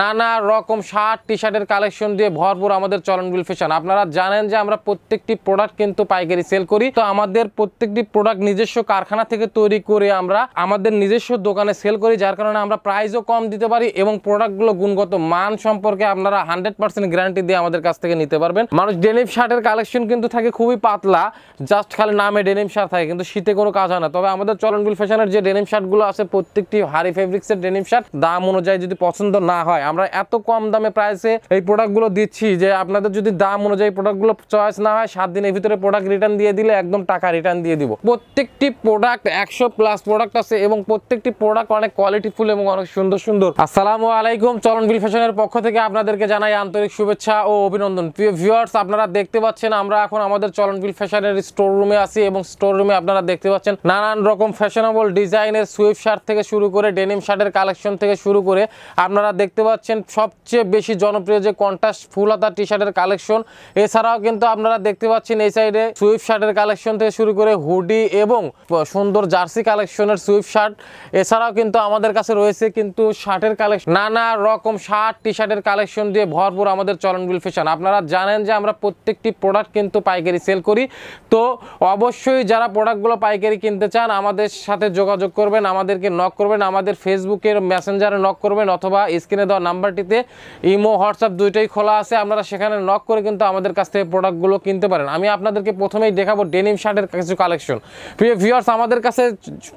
নানা রকম shirt T শার্টের কালেকশন দিয়ে ভরপুর আমাদের চলনবিল ফ্যাশন আপনারা জানেন যে আমরা প্রত্যেকটি প্রোডাক্ট কিন্তু পাইকারি সেল করি তো আমাদের প্রত্যেকটি প্রোডাক্ট নিজস্ব কারখানা থেকে তৈরি করে আমরা আমাদের নিজস্ব দোকানে সেল করি যার কারণে আমরা প্রাইসও কম দিতে পারি এবং প্রোডাক্টগুলো গুণগত মান সম্পর্কে আপনারা হান্ড্রেড পার্সেন্ট গ্যারান্টি দিয়ে আমাদের কাছ থেকে নিতে পারবেন মানুষ ডেনিম শার্টের কালেকশন কিন্তু থাকে খুবই পাতলা জাস্ট খালি নামে ডেনিম শার্ট থাকে কিন্তু শীতে কোনো কাজ হয় না তবে আমাদের চলনবিল ফ্যাশনের যে ডেনিম শার্টগুলো আছে প্রত্যেকটি হারি ফেব্রিক্সের ডেনিম শার্ট দাম অনুযায়ী যদি পছন্দ না হয় হয় আমরা এত কম দামে প্রাইসে এই প্রোডাক্টগুলো দিচ্ছি যে আপনাদের যদি দাম অনুযায়ী প্রোডাক্টগুলো চয়েস না হয় সাত দিনের ভিতরে প্রোডাক্ট রিটার্ন দিয়ে দিলে একদম টাকা রিটার্ন দিয়ে দিব প্রত্যেকটি প্রোডাক্ট একশো প্লাস প্রোডাক্ট আছে এবং প্রত্যেকটি প্রোডাক্ট অনেক কোয়ালিটিফুল এবং অনেক সুন্দর সুন্দর আসসালামু আলাইকুম চলন বিল ফ্যাশনের পক্ষ থেকে আপনাদেরকে জানাই আন্তরিক শুভেচ্ছা ও অভিনন্দন প্রিয় ভিউয়ার্স আপনারা দেখতে পাচ্ছেন আমরা এখন আমাদের চলন বিল ফ্যাশনের স্টোর রুমে আছি এবং স্টোর রুমে আপনারা দেখতে পাচ্ছেন নানান রকম ফ্যাশনেবল ডিজাইনের সুইফট শার্ট থেকে শুরু করে ডেনিম শার্টের কালেকশন থেকে শুরু করে আপনারা দেখতে দেখতে পাচ্ছেন সবচেয়ে বেশি জনপ্রিয় যে কন্টাস্ট ফুল হাতা টি শার্টের কালেকশন এছাড়াও কিন্তু আপনারা দেখতে পাচ্ছেন এই সাইডে সুইফট শার্টের কালেকশন থেকে শুরু করে হুডি এবং সুন্দর জার্সি কালেকশনের সুইফট শার্ট এছাড়াও কিন্তু আমাদের কাছে রয়েছে কিন্তু শার্টের কালেকশন নানা রকম শার্ট টি শার্টের কালেকশন দিয়ে ভরপুর আমাদের চরণবিল ফ্যাশন আপনারা জানেন যে আমরা প্রত্যেকটি প্রোডাক্ট কিন্তু পাইকারি সেল করি তো অবশ্যই যারা প্রোডাক্টগুলো পাইকারি কিনতে চান আমাদের সাথে যোগাযোগ করবেন আমাদেরকে নক করবেন আমাদের ফেসবুকের মেসেঞ্জারে নক করবেন অথবা স্ক্রিনে দেওয়া নাম্বারটিতে ইমো হোয়াটসঅ্যাপ দুইটাই খোলা আছে আপনারা সেখানে নক করে কিন্তু আমাদের কাছ থেকে প্রোডাক্টগুলো কিনতে পারেন আমি আপনাদেরকে প্রথমেই দেখাবো ডেনিম শার্টের কিছু কালেকশন প্রিয় ভিউয়ার্স আমাদের কাছে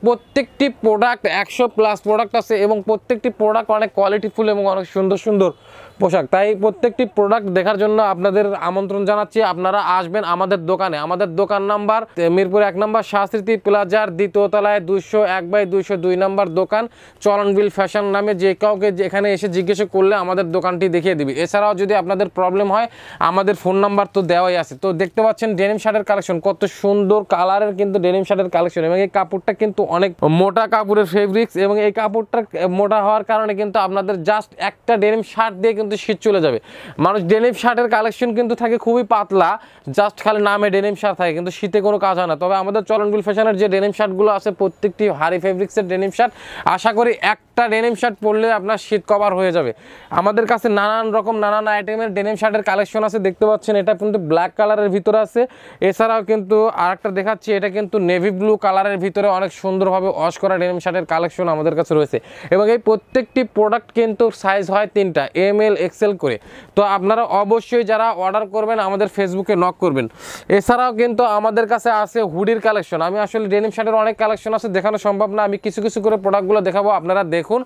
প্রত্যেকটি প্রোডাক্ট একশো প্লাস প্রোডাক্ট আছে এবং প্রত্যেকটি প্রোডাক্ট অনেক কোয়ালিটিফুল এবং অনেক সুন্দর সুন্দর পোশাক তাই প্রত্যেকটি প্রোডাক্ট দেখার জন্য আপনাদের আমন্ত্রণ জানাচ্ছি আপনারা আসবেন আমাদের দোকানে আমাদের দোকান নাম্বার মিরপুর এক নম্বর শাস্ত্রীতি প্লাজার দ্বিতীয় তলায় দুশো এক বাই দুশো দুই নম্বর দোকান চরণবিল ফ্যাশন নামে যে কাউকে এখানে এসে জিজ্ঞাসা করলে আমাদের দোকানটি দেখিয়ে দিবি এছাড়াও যদি আপনাদের প্রবলেম হয় আমাদের ফোন নাম্বার তো দেওয়াই আছে তো দেখতে পাচ্ছেন ডেনিম শার্টের কালেকশন কত সুন্দর কালারের কিন্তু ডেনিম শার্টের কালেকশন এবং এই কাপড়টা কিন্তু অনেক মোটা কাপড়ের ফেব্রিক্স এবং এই কাপড়টা মোটা হওয়ার কারণে কিন্তু আপনাদের জাস্ট একটা ডেনিম শার্ট দিয়ে কিন্তু শীত চলে যাবে মানুষ ডেনিম শার্টের কালেকশন কিন্তু থাকে খুবই পাতলা জাস্ট খালি নামে ডেনিম শার্ট থাকে কিন্তু শীতে কোনো কাজ হয় না তবে আমাদের চলনগুল ফ্যাশনের যে ডেনিম শার্টগুলো আছে প্রত্যেকটি হারি ফেব্রিক্সের ডেনিম শার্ট আশা করি এক একটা ডেনিম শার্ট পরলে আপনার শীত কভার হয়ে যাবে আমাদের কাছে নানান রকম নানান আইটেমের ডেনিম শার্টের কালেকশন আছে দেখতে পাচ্ছেন এটা কিন্তু ব্ল্যাক কালারের ভিতরে আছে এছাড়াও কিন্তু আরেকটা দেখাচ্ছি এটা কিন্তু নেভি ব্লু কালারের ভিতরে অনেক সুন্দরভাবে ওয়াশ করা ডেনিম শার্টের কালেকশন আমাদের কাছে রয়েছে এবং এই প্রত্যেকটি প্রোডাক্ট কিন্তু সাইজ হয় তিনটা এম এল এক্সেল করে তো আপনারা অবশ্যই যারা অর্ডার করবেন আমাদের ফেসবুকে নক করবেন এছাড়াও কিন্তু আমাদের কাছে আছে হুডির কালেকশন আমি আসলে ডেনিম শার্টের অনেক কালেকশন আছে দেখানো সম্ভব না আমি কিছু কিছু করে প্রোডাক্টগুলো দেখাবো আপনারা দেখ দেখুন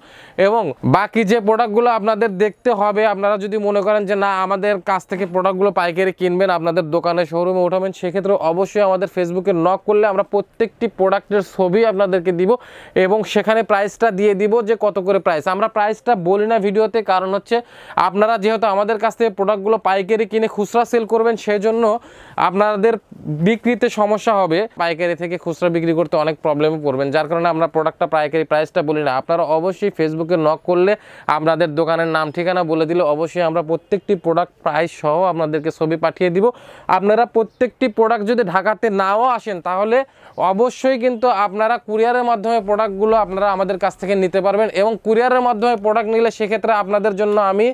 এবং বাকি যে প্রোডাক্টগুলো আপনাদের দেখতে হবে আপনারা যদি মনে করেন যে না আমাদের কাছ থেকে প্রোডাক্টগুলো পাইকারি কিনবেন আপনাদের দোকানে শোরুমে ওঠাবেন সেক্ষেত্রে অবশ্যই আমাদের ফেসবুকে নক করলে আমরা প্রত্যেকটি প্রোডাক্টের ছবি আপনাদেরকে দিব এবং সেখানে প্রাইসটা দিয়ে দিব যে কত করে প্রাইস আমরা প্রাইসটা বলি না ভিডিওতে কারণ হচ্ছে আপনারা যেহেতু আমাদের কাছ থেকে প্রোডাক্টগুলো পাইকারি কিনে খুচরা সেল করবেন সেই জন্য আপনাদের বিক্রিতে সমস্যা হবে পাইকারি থেকে খুচরা বিক্রি করতে অনেক প্রবলেমে পড়বেন যার কারণে আমরা প্রোডাক্টটা পাইকারি প্রাইসটা বলি না আপনারা অবশ্যই অবশ্যই ফেসবুকে নক করলে আপনাদের দোকানের নাম ঠিকানা বলে দিলে অবশ্যই আমরা প্রত্যেকটি প্রোডাক্ট প্রাইস সহ আপনাদেরকে ছবি পাঠিয়ে দিব আপনারা প্রত্যেকটি প্রোডাক্ট যদি ঢাকাতে নাও আসেন তাহলে অবশ্যই কিন্তু আপনারা কুরিয়ারের মাধ্যমে প্রোডাক্টগুলো আপনারা আমাদের কাছ থেকে নিতে পারবেন এবং কুরিয়ারের মাধ্যমে প্রোডাক্ট নিলে সেক্ষেত্রে আপনাদের জন্য আমি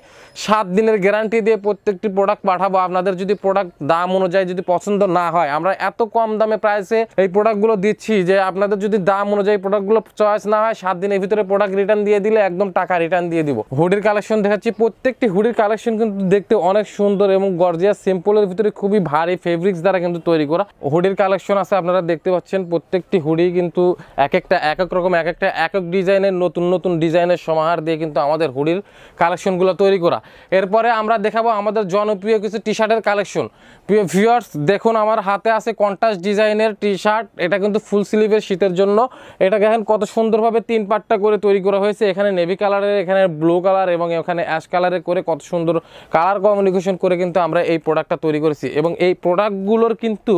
সাত দিনের গ্যারান্টি দিয়ে প্রত্যেকটি প্রোডাক্ট পাঠাবো আপনাদের যদি প্রোডাক্ট দাম অনুযায়ী যদি পছন্দ না হয় আমরা এত কম দামে প্রাইসে এই প্রোডাক্টগুলো দিচ্ছি যে আপনাদের যদি দাম অনুযায়ী প্রোডাক্টগুলো চয়েস না হয় সাত দিনের ভিতরে প্রোডাক্ট রিটার্ন দিয়ে দিলে একদম টাকা রিটার্ন দিয়ে দিব হুডির কালেকশন দেখাচ্ছি প্রত্যেকটি হুডির কালেকশন কিন্তু দেখতে অনেক সুন্দর এবং গর্জিয়াস সিম্পলের ভিতরে খুবই ভারী ফেব্রিক্স দ্বারা কিন্তু তৈরি করা হুডির কালেকশন আছে আপনারা দেখতে পাচ্ছেন প্রত্যেকটি হুডি কিন্তু এক একটা এক এক রকম এক একটা এক এক ডিজাইনের নতুন নতুন ডিজাইনের সমাহার দিয়ে কিন্তু আমাদের হুডির কালেকশনগুলো তৈরি করা এরপরে আমরা দেখাবো আমাদের জনপ্রিয় কিছু টি শার্টের কালেকশন প্রিয় ভিউয়ার্স দেখুন আমার হাতে আছে কন্ট্রাস্ট ডিজাইনের টি শার্ট এটা কিন্তু ফুল স্লিভের শীতের জন্য এটা দেখেন কত সুন্দরভাবে তিন পাটটা করে তৈরি করা করা হয়েছে এখানে নেভি কালারের এখানে ব্লু কালার এবং এখানে অ্যাশ কালারে করে কত সুন্দর কালার কমিউনিকেশন করে কিন্তু আমরা এই প্রোডাক্টটা তৈরি করেছি এবং এই প্রোডাক্টগুলোর কিন্তু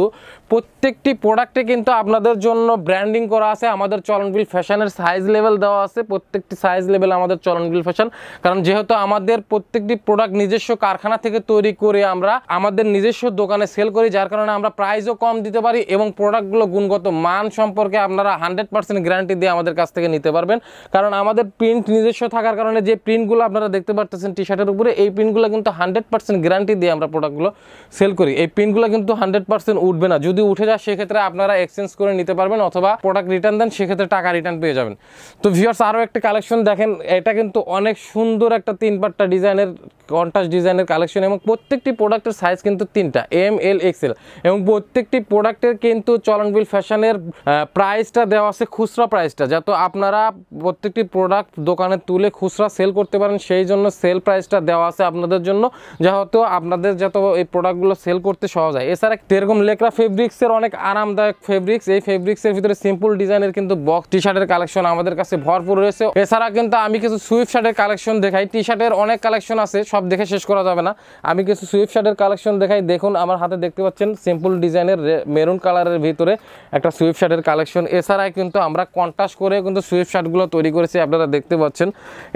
প্রত্যেকটি প্রোডাক্টে কিন্তু আপনাদের জন্য ব্র্যান্ডিং করা আছে আমাদের চলনবিল ফ্যাশনের সাইজ লেভেল দেওয়া আছে প্রত্যেকটি সাইজ লেভেল আমাদের চলনবিল ফ্যাশন কারণ যেহেতু আমাদের প্রত্যেকটি প্রোডাক্ট নিজস্ব কারখানা থেকে তৈরি করে আমরা আমাদের নিজস্ব দোকানে সেল করি যার কারণে আমরা প্রাইসও কম দিতে পারি এবং প্রোডাক্টগুলো গুণগত মান সম্পর্কে আপনারা হান্ড্রেড পার্সেন্ট গ্যারান্টি দিয়ে আমাদের কাছ থেকে নিতে পারবেন কারণ আমাদের প্রিন্ট নিজস্ব থাকার কারণে যে প্রিন্টগুলো আপনারা দেখতে পারতেছেন টি শার্টের উপরে এই প্রিন্টগুলো কিন্তু হান্ড্রেড পার্সেন্ট গ্যারান্টি দিয়ে আমরা প্রোডাক্টগুলো সেল করি এই প্রিন্টগুলো কিন্তু হান্ড্রেড পার্সেন্ট উঠবে না যদি উঠে যায় সেক্ষেত্রে আপনারা এক্সচেঞ্জ করে নিতে পারবেন অথবা প্রোডাক্ট রিটার্ন দেন সেক্ষেত্রে টাকা রিটার্ন পেয়ে যাবেন তো ভিওয়ার্স আরও একটা কালেকশন দেখেন এটা কিন্তু অনেক সুন্দর একটা তিন পাট্টা ডিজাইনের কন্টাস ডিজাইনের কালেকশন এবং প্রত্যেকটি প্রোডাক্টের সাইজ কিন্তু তিনটা এম এল এল এবং প্রত্যেকটি প্রোডাক্টের কিন্তু চলনবিল ফ্যাশনের প্রাইসটা দেওয়া আছে খুচরা প্রাইসটা যাতে আপনারা প্রত্যেকটি প্রোডাক্ট দোকানে তুলে খুচরা সেল করতে পারেন সেই জন্য সেল প্রাইসটা দেওয়া আছে আপনাদের জন্য যেহেতু আপনাদের যত এই প্রোডাক্টগুলো সেল করতে সহজ হয় এছাড়া এরকম লেকরা ফেব্রিক্সের অনেক আরামদায়ক ফেব্রিক্স এই ফেব্রিক্সের ভিতরে সিম্পল ডিজাইনের কিন্তু বক্স টি শার্টের কালেকশন আমাদের কাছে ভরপুর রয়েছে এছাড়া কিন্তু আমি কিছু সুইফট শার্টের কালেকশন দেখাই টি শার্টের অনেক কালেকশন আছে সব দেখে শেষ করা যাবে না আমি কিছু সুইফট শার্টের কালেকশন দেখাই দেখুন আমার হাতে দেখতে পাচ্ছেন সিম্পল ডিজাইনের মেরুন কালারের ভিতরে একটা সুইফট শার্টের কালেকশন এছাড়া কিন্তু আমরা কন্টাস করে কিন্তু সুইফট শার্টগুলো তৈরি করেছি আসছে আপনারা দেখতে পাচ্ছেন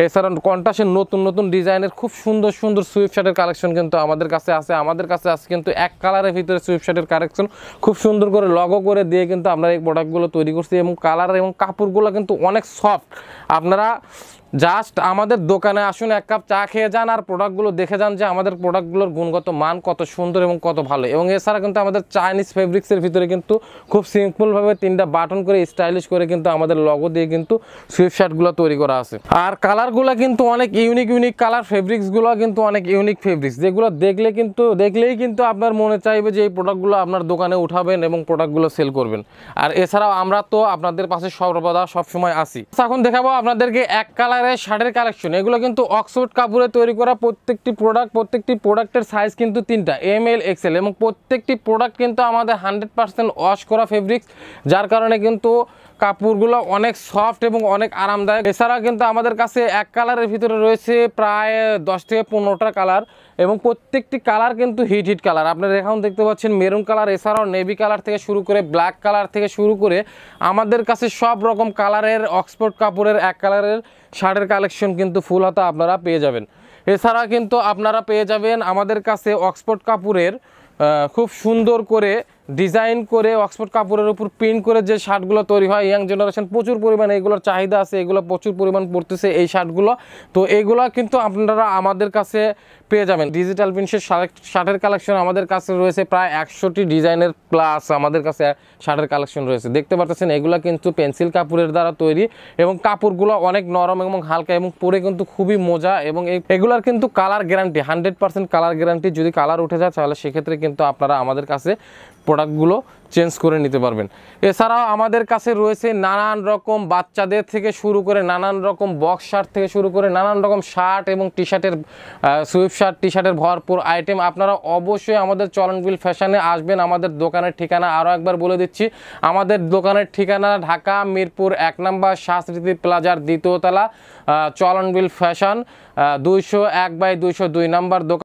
এছাড়া কন্টাসের নতুন নতুন ডিজাইনের খুব সুন্দর সুন্দর সুইপশার্টের কালেকশন কিন্তু আমাদের কাছে আছে আমাদের কাছে আছে কিন্তু এক কালারের ভিতরে সুইপশার্টের কালেকশন খুব সুন্দর করে লগো করে দিয়ে কিন্তু আমরা এই প্রোডাক্টগুলো তৈরি করছি এবং কালার এবং কাপড়গুলো কিন্তু অনেক সফট আপনারা জাস্ট আমাদের দোকানে আসুন এক কাপ চা খেয়ে যান আর প্রোডাক্টগুলো দেখে যান যে আমাদের প্রোডাক্টগুলোর গুণগত মান কত সুন্দর এবং কত ভালো এবং এছাড়া কিন্তু আমাদের চাইনিজ ফেব্রিক্সের ভিতরে কিন্তু খুব সিম্পলভাবে তিনটা বাটন করে স্টাইলিশ করে কিন্তু আমাদের লগো দিয়ে কিন্তু সুইফট শার্টগুলো তৈরি করা আছে আর কালারগুলো কিন্তু অনেক ইউনিক ইউনিক কালার ফেব্রিক্সগুলো কিন্তু অনেক ইউনিক ফেব্রিক্স যেগুলো দেখলে কিন্তু দেখলেই কিন্তু আপনার মনে চাইবে যে এই প্রোডাক্টগুলো আপনার দোকানে উঠাবেন এবং প্রোডাক্টগুলো সেল করবেন আর এছাড়াও আমরা তো আপনাদের পাশে সর্বদা সবসময় আসি আচ্ছা, এখন দেখাবো আপনাদেরকে এক কালার কালারের শার্টের কালেকশন এগুলো কিন্তু অক্সফোর্ড কাপড়ে তৈরি করা প্রত্যেকটি প্রোডাক্ট প্রত্যেকটি প্রোডাক্টের সাইজ কিন্তু তিনটা এম এল এক্সেল এবং প্রত্যেকটি প্রোডাক্ট কিন্তু আমাদের হান্ড্রেড পার্সেন্ট ওয়াশ করা ফেব্রিক্স যার কারণে কিন্তু কাপড়গুলো অনেক সফট এবং অনেক আরামদায়ক এছাড়াও কিন্তু আমাদের কাছে এক কালারের ভিতরে রয়েছে প্রায় দশ থেকে পনেরোটা কালার এবং প্রত্যেকটি কালার কিন্তু হিট হিট কালার আপনারা এখন দেখতে পাচ্ছেন মেরুন কালার এছাড়াও নেভি কালার থেকে শুরু করে ব্ল্যাক কালার থেকে শুরু করে আমাদের কাছে সব রকম কালারের অক্সফোর্ড কাপড়ের এক কালারের শার্টের কালেকশন কিন্তু ফুল হাতা আপনারা পেয়ে যাবেন এছাড়া কিন্তু আপনারা পেয়ে যাবেন আমাদের কাছে অক্সফোর্ড কাপড়ের খুব সুন্দর করে ডিজাইন করে অক্সফোর্ড কাপড়ের উপর প্রিন্ট করে যে শার্টগুলো তৈরি হয় ইয়াং জেনারেশন প্রচুর পরিমাণে এগুলোর চাহিদা আছে এগুলো প্রচুর পরিমাণ পড়তেছে এই শার্টগুলো তো এগুলো কিন্তু আপনারা আমাদের কাছে পেয়ে যাবেন ডিজিটাল প্রিন্টের শার্টের কালেকশন আমাদের কাছে রয়েছে প্রায় একশোটি ডিজাইনের প্লাস আমাদের কাছে শার্টের কালেকশন রয়েছে দেখতে পাচ্ছেন এগুলো কিন্তু পেন্সিল কাপড়ের দ্বারা তৈরি এবং কাপড়গুলো অনেক নরম এবং হালকা এবং পরে কিন্তু খুবই মজা এবং এগুলার কিন্তু colour guarantee hundred colour guarantee যদি কালার উঠে যায় তাহলে সেক্ষেত্রে কিন্তু আপনারা আমাদের কাছে প্রোডাক্ট প্রোডাক্টগুলো চেঞ্জ করে নিতে পারবেন এছাড়াও আমাদের কাছে রয়েছে নানান রকম বাচ্চাদের থেকে শুরু করে নানান রকম বক্স শার্ট থেকে শুরু করে নানান রকম শার্ট এবং টি শার্টের সুইপ শার্ট টি শার্টের ভরপুর আইটেম আপনারা অবশ্যই আমাদের চরণবিল ফ্যাশনে আসবেন আমাদের দোকানের ঠিকানা আরও একবার বলে দিচ্ছি আমাদের দোকানের ঠিকানা ঢাকা মিরপুর এক নম্বর শাস্তিতি প্লাজার দ্বিতীয়তলা চরণবিল ফ্যাশন দুইশো এক বাই দুইশো দুই নম্বর দোকান